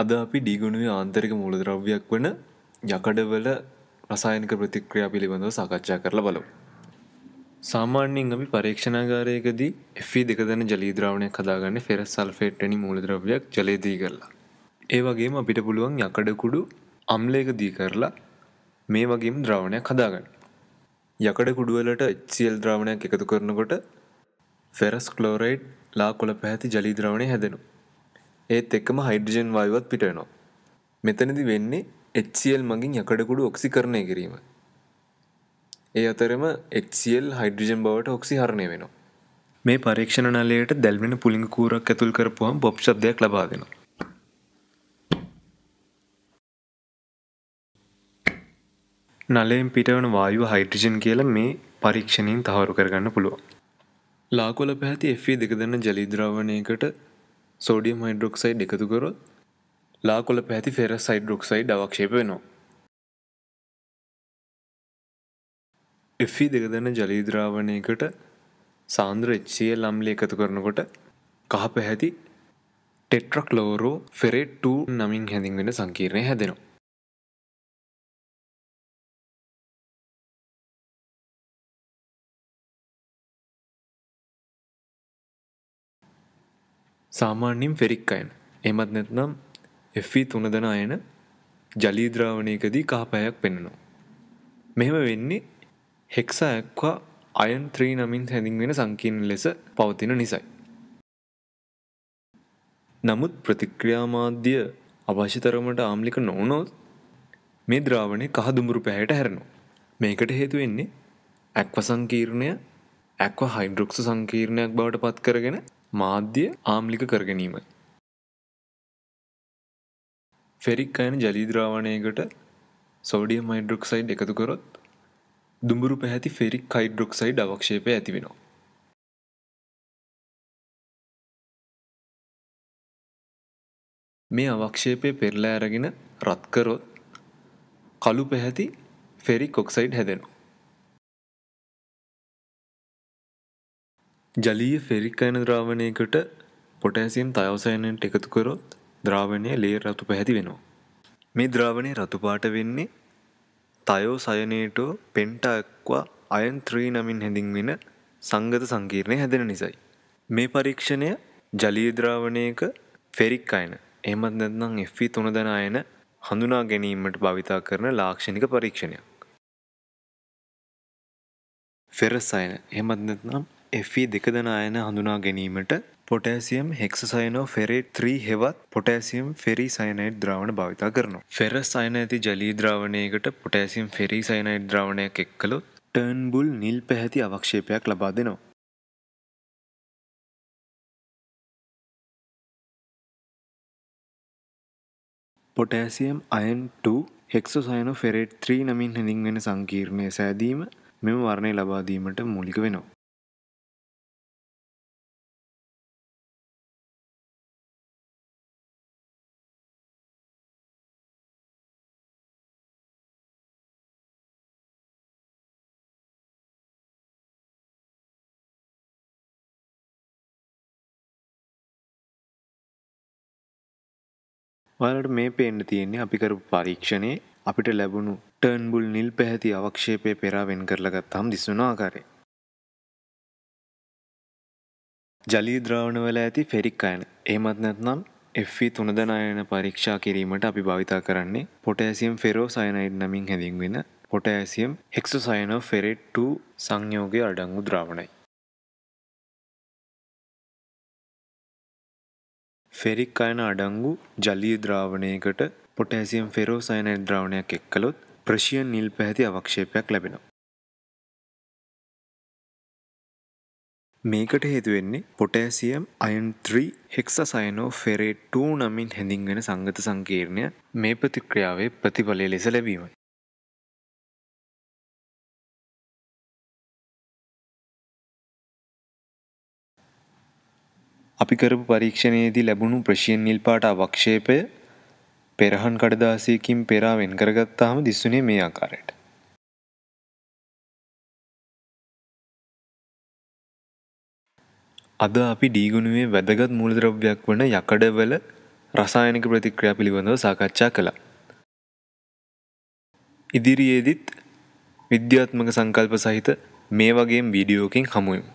අද අපි ඩිගුණුවේ ආන්තරික මූලද්‍රව්‍යයක් වන යකඩවල රසායනික ප්‍රතික්‍රියා පිළිබඳව සාකච්ඡා කරලා බලමු. සාමාන්‍යයෙන් අපි පරීක්ෂණාගාරයකදී Fe දෙක දැන ජලී ද්‍රාවණයක් හදාගන්නේ ෆෙරස් සල්ෆේට් වැනි මූලද්‍රව්‍යයක් ජලයේ දී කරලා. ඒ වගේම අපිට පුළුවන් යකඩ කුඩු අම්ලයක දී කරලා මේ වගේම ද්‍රාවණයක් හදාගන්න. යකඩ කුඩුවලට HCl ද්‍රාවණයක් එකතු කරනකොට ෆෙරස් ක්ලෝරයිඩ් ලා කොළ පැහැති ජලී ද්‍රාවණය හැදෙනවා. ඒත් එක්කම හයිඩ්‍රජන් වායුවත් පිට වෙනවා. මෙතනදි වෙන්නේ HCl මගින් යකඩ ඔක්සිකරණය කිරීම. ඒ අතරම HCl හයිඩ්‍රජන් බවට ඔක්සිහරණය වෙනවා. මේ පරීක්ෂණ නලයට දැල්වෙන පුලිංග කූරක් ඇතුල් කරපුවම බොබ් ශබ්දයක් ලබා දෙනවා. නලයෙන් පිටවන වායුව හයිඩ්‍රජන් කියලා මේ පරීක්ෂණයෙන් තහවුරු කරගන්න පුළුවන්. ලාකොල පැහැති Fe දෙක දෙන ජලී ද්‍රවණයකට සෝඩියම් හයිඩරොක්සයිඩ් එකතුකරොත් ලා කොල පැති ෆෙර සයිඩරොක්සයිඩ් අවක්ෂේප වෙනවා. එෆි දෙකදන ජලීද්‍රාවණයකට සාන්ද්‍ර එච්චිය ලම්ලි එකතු කරනකොට කහ පැහැති ටෙට්‍රක් ලෝරෝ ෆෙරේ 2 නමින් හැඳින්වෙන සංකීර්ණය හැදෙනවා. සාමාන්‍යයෙන් ෆෙරික් අයන එමත් නැත්නම් එෆී තුන දෙෙන අයන ජලීද්‍රාවණයකදී කහපෑයක් පෙන්නනවා. මෙහෙම වෙන්නේ හෙක්සාඇක්වා අයන් ත්‍රී නමින් හැඳින්වෙන සංකීර්ණ ලෙස පවතින නිසයි. නමුත් ප්‍රතික්‍රියාමාධ්‍ය අවශ්‍යතරමට ආම්ලික නොවනොත් මේ ද්‍රාවණය කහදුඹුරු පැහැයට හැරනවා. මේකට හේතුවෙන්නේ ඇක්ව සංකීර්ණය ඇක්ව හයිඩ්‍රොක්ස සංකීර්ණයක් බවට පත් කරගෙන මාධ්‍ය ආම්ලික කරගැනීමයි. ෆෙරික් අයන ජලීද්‍රාවණයකට සෝඩියම් මයිඩ්‍රොක්සයිඩ් එකතු කරොත් දුඹුරු පැහැති ෆෙරික් කයිඩ්‍රොක්සයිඩ් අවක්ෂේපය ඇති වෙනවා. මේ අවක්ෂේපය පෙරලා ඇරගෙන රත්කරොත් කළු පැහැති ෆෙරික් ඔක්සයිඩ් හැදෙනවා. ජලීය ෆෙරික් අයන ද්‍රාවණයකට පොටෑසියම් තයවසයනට එකතු කරොත් ද්‍රාවණය ලේ රතු පැහැති වෙනවා. මේ ද්‍රාවණය රතුපාට වෙන්නේ තයෝ සයනයටෝ පෙන්ටක්වා අයන්ත්‍රී නමින් හැඳින්වෙන සංගත සංකීර්ණය හැදෙන නිසයි. මේ පරීක්ෂණය ජලීද්‍රාවණයක ෆෙරික් අයන එමත් නැත්නම් Fී තුන දන අයන හඳුනා ගැනීමට භවිතා කරන ලාක්ෂණික පරීක්ෂණයක්. ෆෙරසයන එමත් නැත්නම් Fe දෙකදන අයන හඳුනා ගැනීමට පොටෑසියම් හෙක්සසයනෝ ෆෙරේ 3 හෙවත් පොටෑසියම් ෆෙරි සයනයිඩ් ද්‍රාවණ භාවිතා කරනවා. ෆෙරස් සයන ඇති ජලී ද්‍රාවණයකට පොටෑසියම් ෆෙරි සයනයිඩ් ද්‍රාවණයක් එක්කළොත් ටර්න්බුල් නිල් පැහැති අවක්ෂේපයක් ලබා දෙනවා. පොටෑසියම් අයන් 2 හෙක්සසයනෝ ෆෙරේට් 3 නමින් හැඳින්වෙන සංකීර්ණය සෑදීම මෙම වර්ණය ලබාදීමට මූලික වෙනවා. ඔයාලට මේ පේන්න තියෙන්නේ අපි කරපු පරීක්ෂණේ අපිට ලැබුණු ටර්න්බුල් නිල් පැහැති අවක්ෂේපය පෙරා වෙන් කරලගත් හම් දිසුණු ආකාරය. ජලී ද්‍රාවණවල ඇති ෆෙරික් අයන එහෙමත් නැත්නම් F තුනදනයන පරීක්ෂා කිරීමට අපි භාවිතා කරන්නේ පොටෑසියම් ෆෙරෝ සයනයිඩ් නමින් හැඳින්වෙන පොටෑසියම් හෙක්සසයන ෆෙරෙට් 2 සංයෝගය අඩංගු ද්‍රාවණයි. ෆෙරික් අයන අඩංගු ජලී ද්‍රාවණයකට පොටෑසියම් ෆෙරෝසයන ද්‍රාවණයක් එක්කලොත් ප්‍රශියන් නිල් පැහැති අවක්ෂේපයක් ලැබෙනවා. මේකට හේතුවෙන්නේ පොටෑසියම් අයන් 3 හෙක්සසයනෝ ෆෙරේ 2 නමින් හැඳින්ගෙන සංගත සංකීර්ණය මේ ප්‍රතික්‍රියාවේ ප්‍රතිඵලය ලෙස ලැබීමයි. අපි කරපු පරීක්ෂණයේදී ලැබුණු ප්‍රශීන් නිල් පාට අවක්ෂේපය පෙරහන් කඩදාසියකින් පෙරා වෙන් කරගත්තාම දිස්සුනේ මේ ආකාරයට. අද අපි ඩීගුණුවේ වැදගත් මූලද්‍රව්‍යයක් වන යකඩවල රසායනික ප්‍රතික්‍රියා පිළිබඳව සාකච්ඡා කළා. ඉදිරියේදීත් විද්‍යාත්මක සංකල්ප සහිත මේ වගේම වීඩියෝකින් හමුවෙමු.